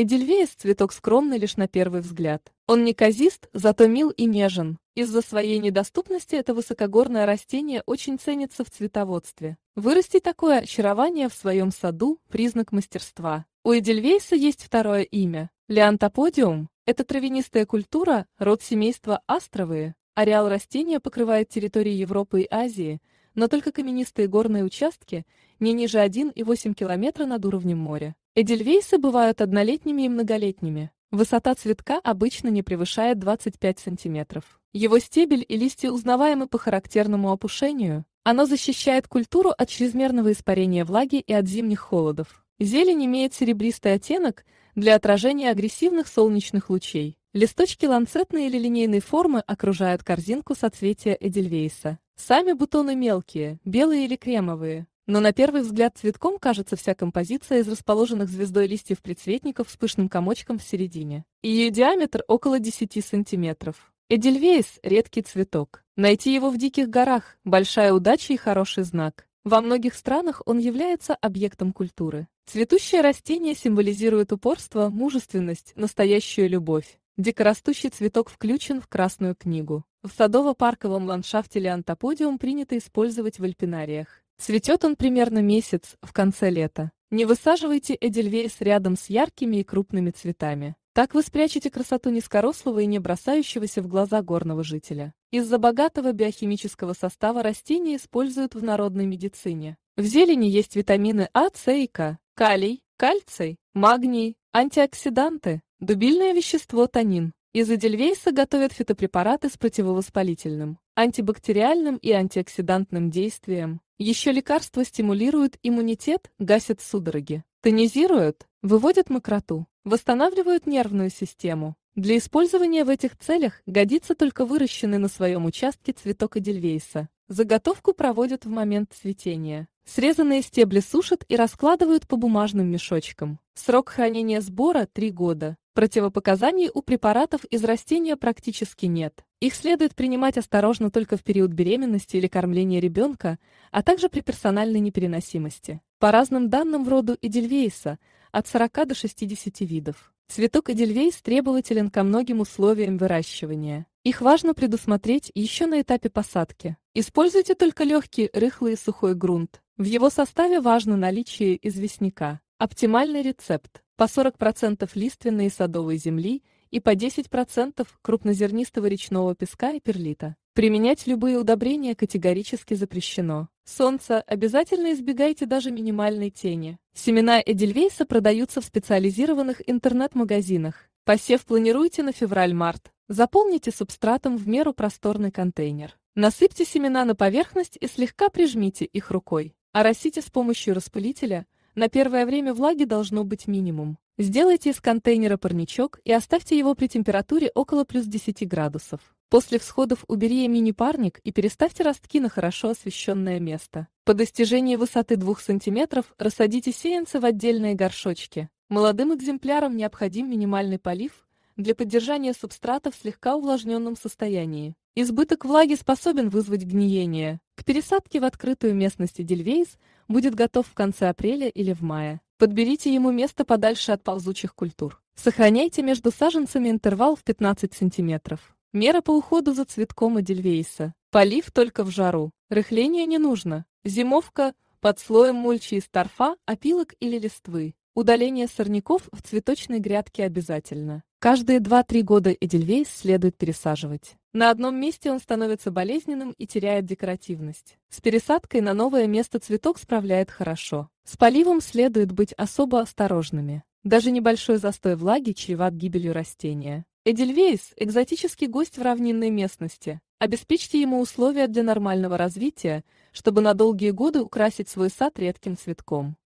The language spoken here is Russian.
Эдельвейс – цветок скромный лишь на первый взгляд. Он неказист, зато мил и нежен. Из-за своей недоступности это высокогорное растение очень ценится в цветоводстве. Вырасти такое очарование в своем саду – признак мастерства. У Эдельвейса есть второе имя – Леантоподиум. Это травянистая культура, род семейства астровые. Ареал растения покрывает территории Европы и Азии – но только каменистые горные участки не ниже 1,8 километра над уровнем моря. Эдельвейсы бывают однолетними и многолетними. Высота цветка обычно не превышает 25 сантиметров. Его стебель и листья узнаваемы по характерному опушению. Оно защищает культуру от чрезмерного испарения влаги и от зимних холодов. Зелень имеет серебристый оттенок для отражения агрессивных солнечных лучей. Листочки ланцетной или линейной формы окружают корзинку соцветия эдельвейса. Сами бутоны мелкие, белые или кремовые, но на первый взгляд цветком кажется вся композиция из расположенных звездой листьев прицветников с пышным комочком в середине. Ее диаметр около 10 сантиметров. Эдельвейс – редкий цветок. Найти его в диких горах – большая удача и хороший знак. Во многих странах он является объектом культуры. Цветущее растение символизирует упорство, мужественность, настоящую любовь. Дикорастущий цветок включен в Красную книгу. В садово-парковом ландшафте леантоподиум принято использовать в альпинариях. Цветет он примерно месяц, в конце лета. Не высаживайте эдельвейс рядом с яркими и крупными цветами. Так вы спрячете красоту низкорослого и не бросающегося в глаза горного жителя. Из-за богатого биохимического состава растения используют в народной медицине. В зелени есть витамины А, С и К, калий, кальций, магний, антиоксиданты, Дубильное вещество танин. Из эдельвейса готовят фитопрепараты с противовоспалительным, антибактериальным и антиоксидантным действием. Еще лекарства стимулируют иммунитет, гасят судороги, тонизируют, выводят мокроту, восстанавливают нервную систему. Для использования в этих целях годится только выращенный на своем участке цветок эдельвейса. Заготовку проводят в момент цветения. Срезанные стебли сушат и раскладывают по бумажным мешочкам. Срок хранения сбора – 3 года. Противопоказаний у препаратов из растения практически нет. Их следует принимать осторожно только в период беременности или кормления ребенка, а также при персональной непереносимости. По разным данным в роду Эдельвейса от 40 до 60 видов. Цветок Эдельвейс требователен ко многим условиям выращивания. Их важно предусмотреть еще на этапе посадки. Используйте только легкий, рыхлый и сухой грунт. В его составе важно наличие известняка. Оптимальный рецепт по 40% лиственной и садовой земли и по 10% крупнозернистого речного песка и перлита. Применять любые удобрения категорически запрещено. Солнце обязательно избегайте даже минимальной тени. Семена Эдельвейса продаются в специализированных интернет-магазинах. Посев планируйте на февраль-март. Заполните субстратом в меру просторный контейнер. Насыпьте семена на поверхность и слегка прижмите их рукой. Оросите с помощью распылителя – на первое время влаги должно быть минимум. Сделайте из контейнера парничок и оставьте его при температуре около плюс 10 градусов. После всходов убери мини-парник и переставьте ростки на хорошо освещенное место. По достижении высоты 2 см рассадите сеянцы в отдельные горшочки. Молодым экземплярам необходим минимальный полив для поддержания субстрата в слегка увлажненном состоянии. Избыток влаги способен вызвать гниение. К пересадке в открытую местность дельвейс будет готов в конце апреля или в мае. Подберите ему место подальше от ползучих культур. Сохраняйте между саженцами интервал в 15 см. Мера по уходу за цветком и дельвейса. Полив только в жару. Рыхление не нужно. Зимовка под слоем мульчи из торфа, опилок или листвы. Удаление сорняков в цветочной грядке обязательно. Каждые 2-3 года эдельвейс следует пересаживать. На одном месте он становится болезненным и теряет декоративность. С пересадкой на новое место цветок справляет хорошо. С поливом следует быть особо осторожными. Даже небольшой застой влаги чреват гибелью растения. Эдельвейс – экзотический гость в равнинной местности. Обеспечьте ему условия для нормального развития, чтобы на долгие годы украсить свой сад редким цветком.